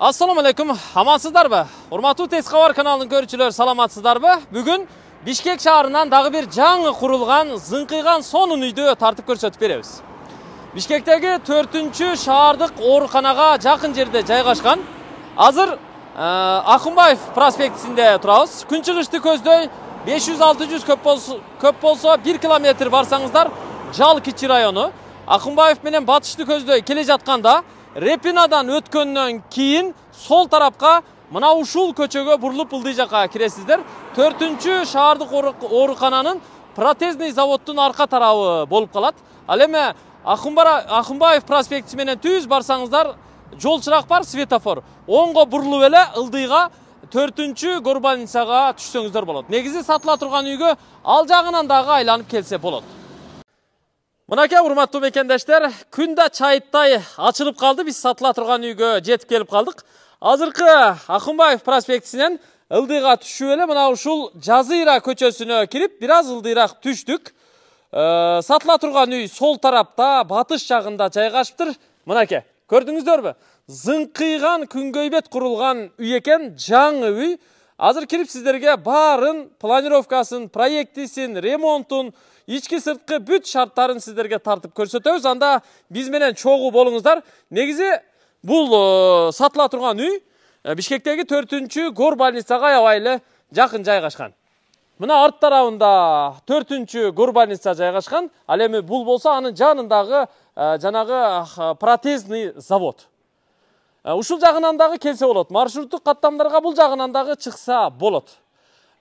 Assalamu alaikum. assalomu be. amansizlarmi hurmatli kanalının kanalining ko'ruvchilar be. Bugün, bishkek shahridan dag'i bir yangi qurilgan zinqiygan son uyni tortib ko'rsatib beramiz bishkekdagi to'rtinchi shaharlik Orkanağa yaqin жерде жайгашкан азыр акымбаев проспектисинде турабыз күн чыгышты көздөй besh yuz olti yuz ko'p bo'lsa bir kilometr borsangizlar jalkichi rayoni benim batıştı батышты kilicatkan da. репинадан өткеннен кейін сол тарапқа мына ушул көчөгө бурулуп ылдый жака киресиздер төртүнчү шаардык оорукананын протезный заводдун арка тарабы болуп калат ал эми акымбаев проспекти менен түз барсаңыздар жол чырак бар светофор оңго бурулуп эле ылдыйга төртүнчү горбаницага түшсөңүздөр болот негизи сатыла турган үйгө ал жагынан дагы айланып келсе болот мынакей урматтуу мекендештер күн да чайыттай ачылып калды биз сатыла турган үйгө жетип келип калдык азыркы акынбаев проспектисинен ылдыйга түшүп эле мына ушул жазыйра көчөсүнө кирип бир аз ылдыйраак түштүк э, сатыла турган үй сол тарапта батыш жагында жайгашыптыр мынакей көрдүңүздөрбү зыңкыйган күңгөйбет курулган үй экен жаңы үй азыр кирип сиздерге баарын планировкасын проектисин ремонтун ички сырткы бүт шарттарын сиздерге тартып көрсөтөбүз анда биз менен чогуу болуңуздар негизи бул сатыла турган үй бишкектеги төртүнчү гор больницага аябай эле жакын жайгашкан мына арт тарабында төртүнчү гор больница жайгашкан ал эми бул болсо анын жанындагы жанагы протезный завод ушул жагынан дагы келсе болот маршруттук каттамдарга бул жагынан дагы чыкса болот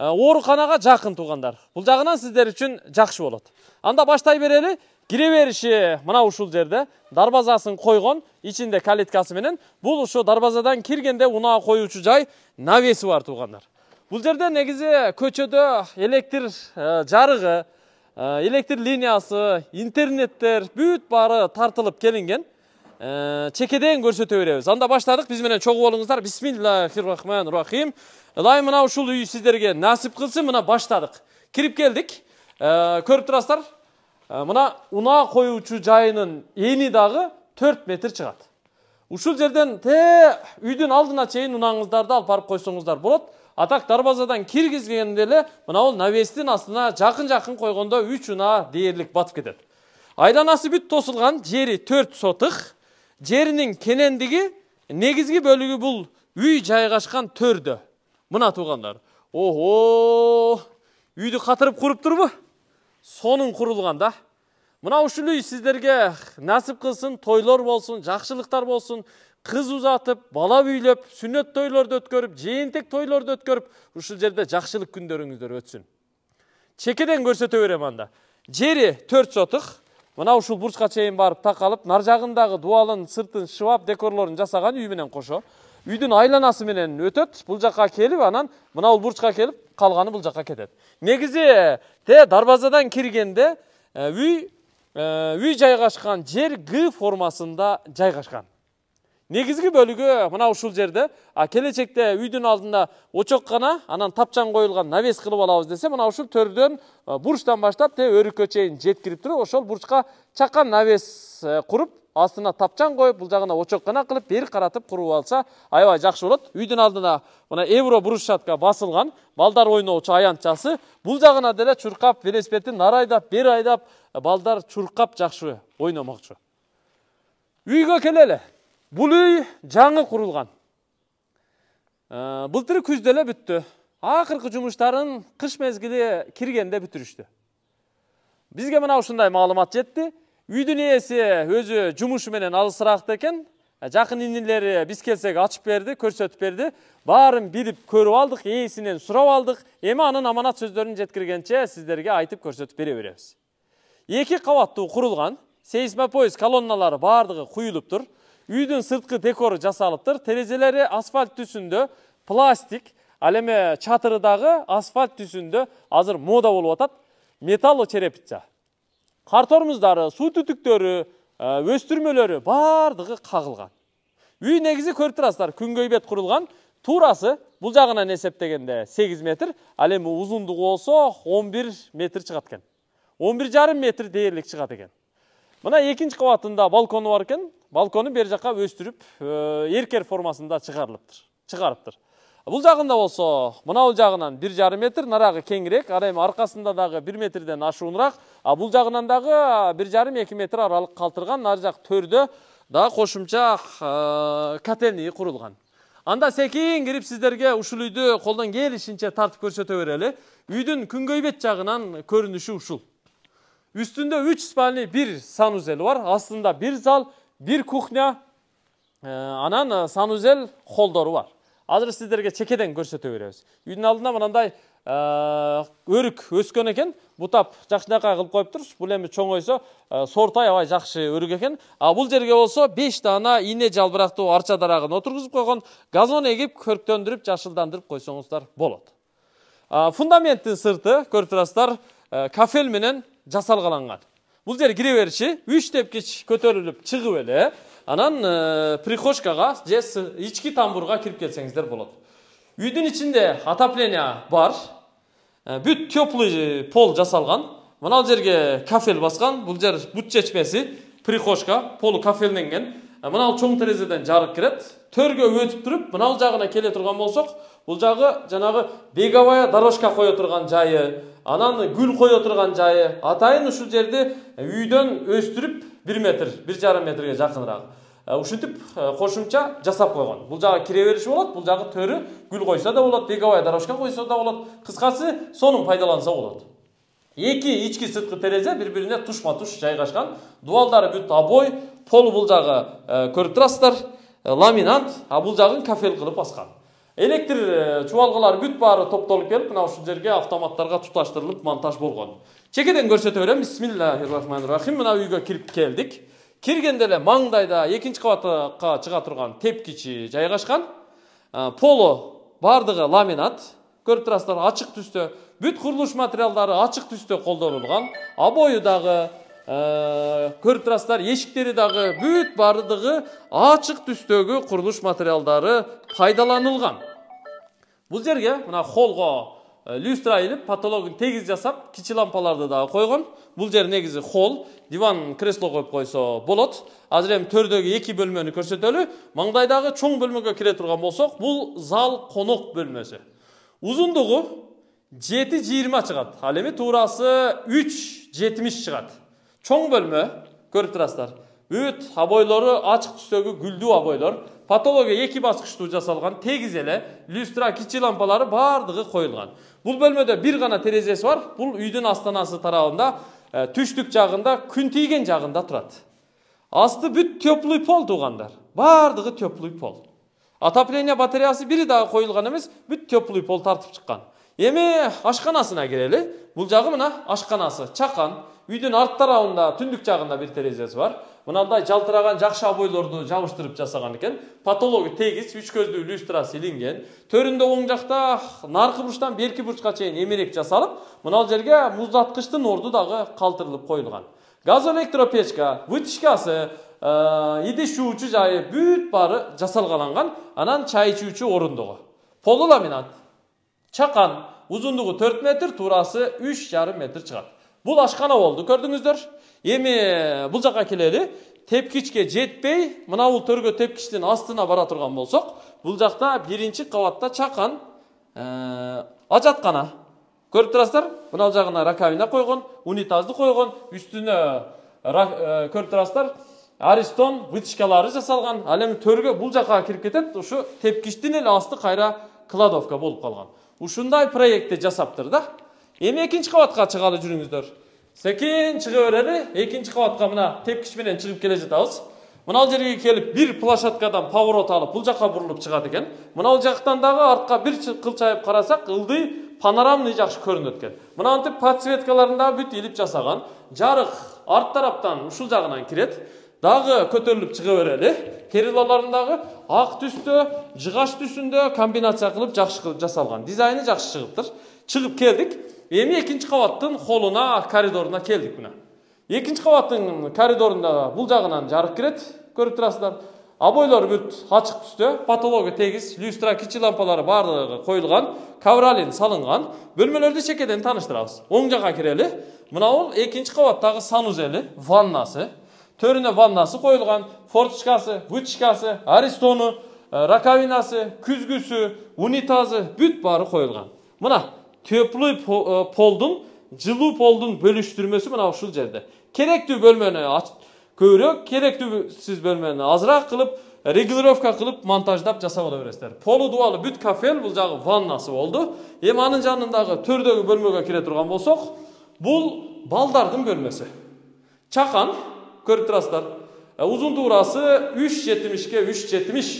Э, ооруканага жакын туугандар бул жагынан сиздер үчүн жакшы болот анда баштай берели кире бериши мына ушул жерде дарбазасын койгон ичинде калиткасы менен бул ушу дарбазадан киргенде унаа коюучу жай навеси бар туугандар бул жерде негизи көчөдө электр э, жарыгы э, электр линиясы интернеттер бүт баары тартылып келинген чекеден көрсөтө беребиз анда баштадык биз менен чогуу болуңуздар бисмиллахи рахманир рахим ылайым мына ушул үй сиздерге насип кылсын мына баштадык кирип келдик көрүп турасыздар мына унаа коюучу жайынын эни дагы төрт метр чыгат ушул жерден те үйдүн алдына чейин унаңыздарды алып барып койсоңуздар болот а так дарбазадан киргизгенде эле бул навестин астына жакын жакын койгондо үч уна дээрлик батып кетет айланасы бүт тосулган жери төрт сотых жерінің кенендігі негізгі бөлігі бұл үй жайғашқан төрді мына туғандар о үйді қатырып құрып тұрбы соның құрылған да мынау ушул үй сіздерге насип қылсын тойлар болсын жақшылықтар болсын қыз ұзатып бала үйлеп сүннет тойларды өткөрүп жыйынтек тойларды өткөрүп ушул жерде жақшылық күндөрүңүздөр өтсүн чекеден көрсөтө берем анда жери төрт сотық мына ушул бурчка чейин барып такалып нар жагындагы дубалын сыртын шыбап декорлорун жасаган үй менен кошо үйдүн айланасы менен өтөт бул жака келип анан мына бул бурчка келип калганы бул жака кетет негизи те дарбазадан киргенде э, үй э, үй жайгашкан жер г формасында жайгашкан негізгі бөлігі мына ушул жерде келечекте үйдүн алдына очок гана анан тапчан коюлган навес кылып алабыз десе мына ушул төрдөн э, бурчтан баштап те өрүккө чейин жеткирип туруп ошол бурчка чакан навес э, куруп астына тапчан коюп бул жагына очок гана кылып бери каратып куруп алса аябай жакшы болот үйдүн алдына мына евро брусчатка басылган балдар ойноочу аянтчасы бул жагына деле чуркап велосипедин нары айдап бери э, айдап балдар чуркап жакшы ойномокчу үйгө келели бұл үй жаңы құрылған ә, былтыр бүтті эле бүттү акыркы жумуштарын кіргенде мезгили Бізге бүтүрүштү бизге мына ушундай маалымат жетти үйдүн ээси өзү менен алысыраакта екен, ә, жақын инилери биз келсек ачып берді көрсөтүп берді, барын біліп көріп алдық ээсинен сурап алдық эми анын аманат сөздерін жеткіргенше сіздерге айтып көрсөтүп бере беребиз екі кабаттуу курулган сейсмопоезд колонналары құйылып тұр үйдүн сырткы декору жасалыптыр терезелери асфальт түсүндө пластик ал эми чатыры дагы асфальт түсүндө азыр мода болуп атат металл черепица картормуздары суу түтүктөрү ә, өстүрмөлөрү баардыгы кагылган үй негизи көрүп турасыздар бет курулган туурасы бул жагынан эсептегенде 8 метр ал эми узундугу болсо 11 метр чыгат экен он бир жарым метр дээрлик чыгат экен мына экинчи кабатында балкону бар экен балконы бер жаққа өстіріп э, еркер формасында шығарылыптыр шығарыптыр бұл жағында болса мынау жағынан бір жарым метр нарағы кеңірек ал эми арқасында дағы бир метрден ашуынырақ а бул жағынан дағы э, бир жарым эки метр аралық қалтырған нар жак төрдө дагы кошумча э, котельный құрылған анда секин кирип сиздерге ушул үйдү колдон келишинче тартып көрсөтө берели үйдүн күнгөйбет жагынан көрүнүшү ушул үстүндө үч спальный бир санузел бар астында бир зал bir кухня анан санузел холдору бар азыр сиздерге чекеден көрсөтө беребиз үйдүн алдында мынандай өрүк өскөн экен бутап жакшынакай кылып коюптур бул эми чоңойсо сортой абай жакшы өрүк экен а бул жерге болсо 5 даана ийне жалбырактуу арча дарагын отургузуп койгон газон эгип көрктөндүрүп жашылдандырып койсоңуздар болот фундаменттин сырты көрүп турасыздар кафел менен жасалгаланган бул жер кире бериши үч тепкич көтөрүлүп чыгып эле анан прихожкага же ички тамбурга кирип келсеңиздер болот үйдүн ичинде отопление бар бүт теплый пол жасалган мына жерге кафель баскан бул жер бут чечмеси прихожка полу кафелденген мынал чоң терезеден жарык кирет төргө өтүп туруп мынал жагына келе турган болсок бул жагы жанагы беговая дорожка кое турган жайы ананы гүл қоя турган жайы атайын ушул жерде үйдөн өстіріп бир метр бир жарым метрге жакыныраак ушинтип кошумча жасап койгон бул жагы кире бериши болот бул жагы төрү гүл койсо да болот беговая дорожка койсо да болот кыскасы сонун пайдаланса болот эки ички сырткы терезе бири бирине тушма туш жайгашкан дубалдары бүт обой полу бул жагы көрүп турасыздар ламинант а бул жагын кафель кылып баскан электр чубалгылар бүт баары топтолуп келип мына ушул жерге автоматтарга туташтырылып монтаж болгон чекеден көрсөтө берем бисмиллахи рахманир рахим мына үйгө кирип келдик киргенде эле маңдайда экинчи кабатка чыга турган тепкичи жайгашкан полу баардыгы ламинат көрүп турасыздар ачык түстө бүт курулуш материалдары ачык түстө колдонулган обою дагы көрүп турасыздар эшиктери дагы бүт баардыгы ачык түстөгү курулуш материалдары пайдаланылган бұл жерге мына холға люстра иліп потологын тегіз жасап кичи лампаларды дагы койгон бул жер негизи холл диван кресло коюп койсо болот азыр эми төрдөгү эки бөлмөнү көрсөтөлү маңдайдагы чоң бөлмөгө кире турган болсок бул зал конок бөлмөсү узундугу жети жыйырма чыгат ал эми туурасы үч жетимиш чыгат чоң бөлмө көрүп турасыздар үт абойлары ачык түстөгү гүлдүү абойлар патология эки баскычтуу жасалган тегиз эле люстра кичи лампалары бардығы қойылған бул бөлмөдө бір ғана терезесі бар бұл үйдің астанасы тарабында түштүк жағында күн тийген жағында тұрады асты бүт теплый пол туғандар, бардығы теплый пол отопление батареясы бірі дагы коюлган эмес бүт теплый пол тартып шыққан эми ашканасына кирели бұл жағы мына ашканасы чақан үйдің арт тарабында түндік жағында бир терезесі бар мынандай жалтыраган жакшы обойлорду жабыштырып жасаган экен потологу тегиз үч көздүү люстрасы илинген төрүндө оң жакта наркы бурчтан берки бурчка чейин эмерек жасалып мынал жерге муздаткычтын орду дагы калтырылып коюлган газ электропечка вытяжкасы ә, идиш жуучу жайы бүт баары жасалгаланган анан чай ичүүчү орундугу полу ламинат чакан узундугу төрт метр туурасы үч жарым метр чыгат бул ашкана болду көрдүңүздөр эми бул жака келели тепкичке жетпей мына бул төргө тепкичтин астына бара турган болсок бул жакта биринчи кабатта чакан ә, ажаткана көрүп турасыздар мынал жагына раковина койгон унитазды койгон үстүнө ә, ә, көрүп турасыздар аристон вытяжкалары жасалган ал эми төргө бул жака кирип кетет ушу тепкичтин эле асты кайра кладовка болуп калган ушундай проектти жасаптыр да эми экинчи кабатка чыгалы жүрүңүздөр sekin chiqaveradi ikkinchi qavatga мына tepkich менен шығып келе жатабыз мынал жерге келіп бір площадкадан поворот алып бұл жаққа бұрылып шығады екен мынау жақтан дагы артқа бір кылчайып қарасақ ылдый панорамный жақсы көрінеді екен мына антип бүт иліп жасаған жарық арт тараптан ушул жағынан кіреді дагы көтөрүлүп чыга берели перилаларындагы ак түстө жыгач түсүндө комбинация кылып жакшы кылып жасалган дизайны жакшы чыгыптыр чыгып келдик эми экинчи кабаттын холуна коридоруна келдик мына экинчи кабаттын коридорунда бул жагынан жарык кирет көрүп турасыздар обойлор бүт ачык түстө потологу тегиз люстра кичи лампалары баардыгы коюлган ковролин салынган бөлмөлөрдү чекеден тааныштырабыз оң жакка кирели мынабул экинчи кабаттагы санузели ваннасы төрүнө ваннасы коюлган форточкасы вытяжкасы аристону раковинасы күзгүсү унитазы бүт баары коюлган мына Tiyoplu полдың жылу полдың bölüştürmesi мына uşul жерде. Керектүү бөлмөнү көбүрөөк, керектүү сиз бөлмөнү азыраак кылып, регулировка кылып, монтаждап жасап ала бересиздер. Полу дубалы бүт кафель бул жагы ваннасы болду. Эми анын жанындагы төрдөгү бөлмөгө кире турган болсок, бул балдардын бөлмөсү. Чакан көрүп турасыздар. Узун туурасы 3.70 ке 3.70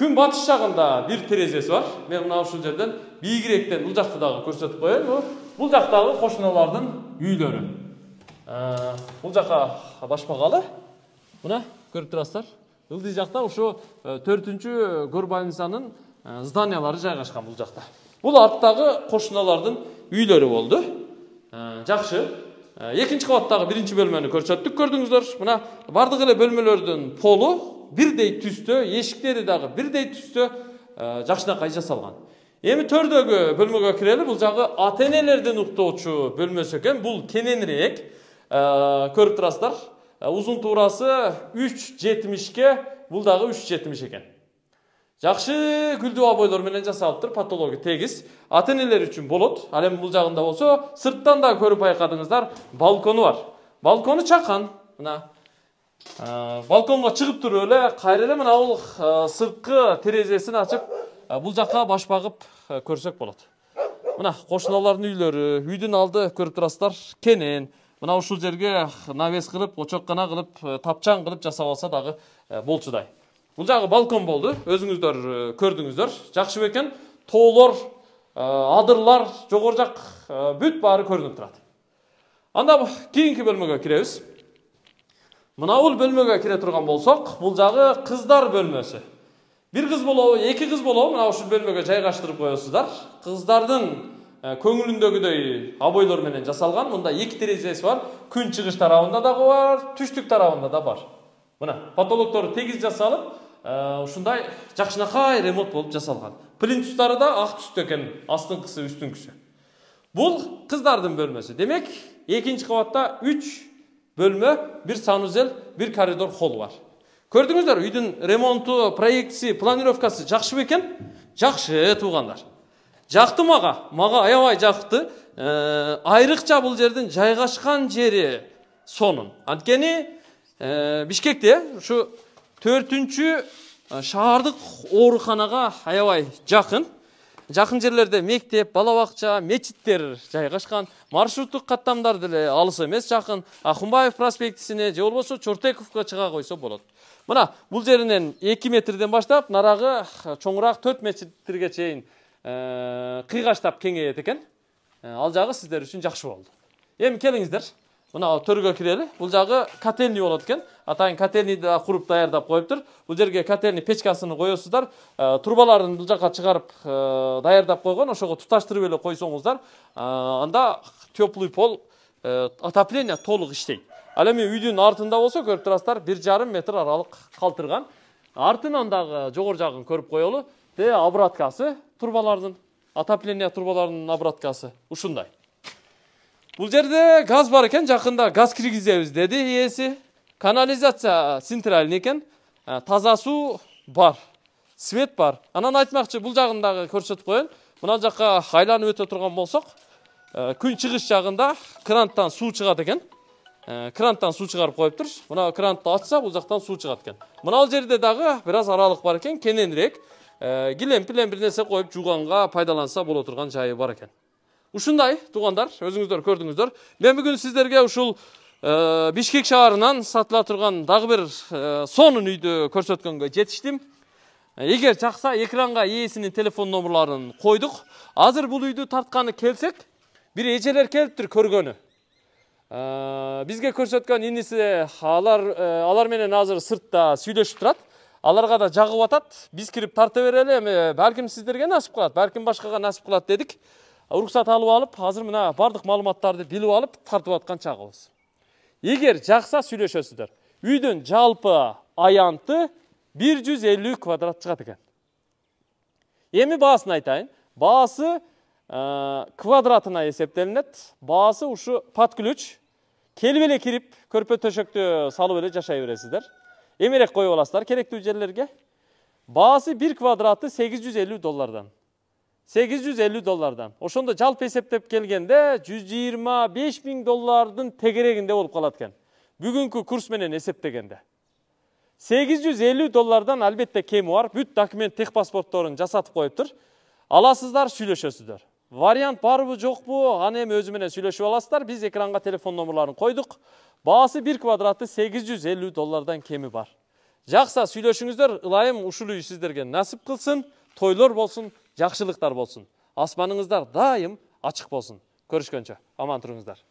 күн батыш жағында бір терезесі бар мен мына ушул жерден бийигирээктен бул жакты дагы көрсөтүп коеюн бул бул жактагы кошуналардын үйлөрү бул э, жака башмакалы мына көрүп турасыздар ылдый жакта ушу э, төртүнчү больницанын э, зданиялары жайгашкан бул жакта бул арттагы кошуналардын үйлөрү болду жакшы экинчи кабаттагы биринчи бөлмөнү көрсөттүк көрдүңүздөр мына баардык эле бөлмөлөрдүн полу бирдей түстө эшиктери дагы бирдей түстө ә, жакшынакай жасалган эми төрдөгү бөлмөгө кирели бул жагы ата энелердин уктоочу бөлмөсү экен бул кененирээк ә, көрүп турасыздар узун ә, туурасы үч жетимишке бул дагы үч жетимиш экен жакшы гүлдүү обойлор менен жасалыптыр потологу тегиз ата энелер үчүн болот ал эми бул жагында болсо сырттан дагы көрүп байкадыңыздар балкону бар балкону чакан мына Э, балконға шығып тұрып эле кайра эле мына бул сырткы терезесин ачып бул жака баш багып көрсөк болот мына кошуналардын үйлөрү үйдүн алды көрүп турасыздар кенен мына ушул жерге навес кылып очоккана кылып э, тапчан кылып жасап алса дагы э, болчудай бул жагы балкон болду өзүңүздөр көрдүңүздөр жакшы бекен тоолор адырлар жогору жак бүт баары көрүнүп турат анда кийинки бөлмөгө киребиз мынауыл бөлмөгө кире турган болсок Бұл жағы қыздар бөлмөсү бир қыз болобу эки кыз болобу мына ушул бөлмөгө жайгаштырып коесуздар кыздардын э, көңүлүндөгүдөй обойлор менен жасалган мында эки терезеси бар күн чыгыш тарабында дагы бар түштүк тарабында да бар мына потолоктору тегиз жасалып ушундай э, жакшынакай ремонт болуп жасалган плинтустары да ак түстө экен астыңкысы үстүңкүсү бул кыздардын бөлмөсү демек экинчи кабатта үч бөлме бір санузел бір коридор холл бар көрдіңіздер үйдің ремонты проектісі планировкасы жақсы бекен екен жақсы туғандар жақты маға маға аябай жақты ә, айрықша бұл жердің жайғашқан жері соның анткени ә, э, бишкекте ушу төртүнчү э, шаардык ооруканага аябай жақын жақын жерлерде мектеп балабақша мешіттер жайғашқан маршруттық қаттамдар деле алыс емес жақын ахунбаев проспектісіне, же болбосо Чортековқа чыга койсо болот мына Бұл жеринен эки метрден баштап нарагы чоңураак төрт метрге чейин кыйгачтап ә, кеңейет экен ә, ал жагы сиздер үчүн жакшы болду эми келиңиздер мынау төргө кирели бул жагы котельный болот экен атайын котельныйды да куруп даярдап коюптур бул жерге котельный печкасын коесуздар ә, трубаларын бул жака чыгарып ә, даярдап койгон ошого туташтырып эле койсоңуздар ә, анда теплый пол отопление толук иштейт ал эми үйдүн артында болсо көрүп турасыздар бир жарым метр аралык калтырган артынан дагы жогору жагын көрүп коелу де обраткасы трубалардын отопление трубаларынын обраткасы ушундай бұл жерде газ бар екен жақында газ кіргіземіз деді иесі канализация центральный екен таза су бар свет бар анан айтмақшы бұл жағындағы көрсетіп қояйын мына жаққа айланып өте тұрған болсақ күн шығыс жағында кранттан су шығады екен кранттан су шығарып қойып тұр мына крантты ашса бұл жақтан су шығады екен мынау жерде дағы біраз аралық бар екен кененірек ә, гилем пилем бір нәрсе қойып жуғанға пайдаланса бола тұрған жайы бар екен ушундай туугандар өзүңүздөр көрдүңүздөр мен бүгүн сиздерге ушул э, бишкек шаарынан сатыла турган дагы бир э, сонун үйдү көрсөткөнгө жетиштим эгер жакса экранга ээсинин телефон номерларын койдук азыр бул үйдү тартканы келсек бир эжелер келиптир көргөнү э, бизге көрсөткөн иниси алар алар менен азыр сыртта сүйлөшүп турат аларга да жагып атат биз кирип тарта берели эми балким сиздерге насип кылат балким башкага насип кылат дедик рұқсат алып алып қазір мына барлық мағлұматтарды біліп алып тартып жатқан шағыбыз егер жақса сөйлешесіздер үйдің жалпы аянты 150 квадрат шығады екен емі баасын айтайын баасы ә, квадратына эсептелинет баасы ұшы под ключ келіп эле кирип көрпө төшөктү салып эле жашай бересиздер эмерек коюп аласыздар керектүү жерлерге баасы бир квадраты 850 доллардан 850 доллардан ошондо жалпы эсептеп келгенде 125 миң доллардын тегерегинде болуп калат экен бүгүнкү курс менен эсептегенде 850 доллардан албетте кеми бар бүт документ техпаспортторун жасатып коюптур аласыздар сүйлөшөсүздөр вариант барбы жокпу аны эми өзү менен сүйлөшүп аласыздар биз экранга телефон номерларын койдук баасы бир квадраты 850 доллардан кеми бар жакса сүйлөшүңүздөр ылайым ушул үй сиздерге насип кылсын тойлор болсун жақшылықтар болсын асманыңыздар дайым ашық болсын көріскенше аман тұрыңыздар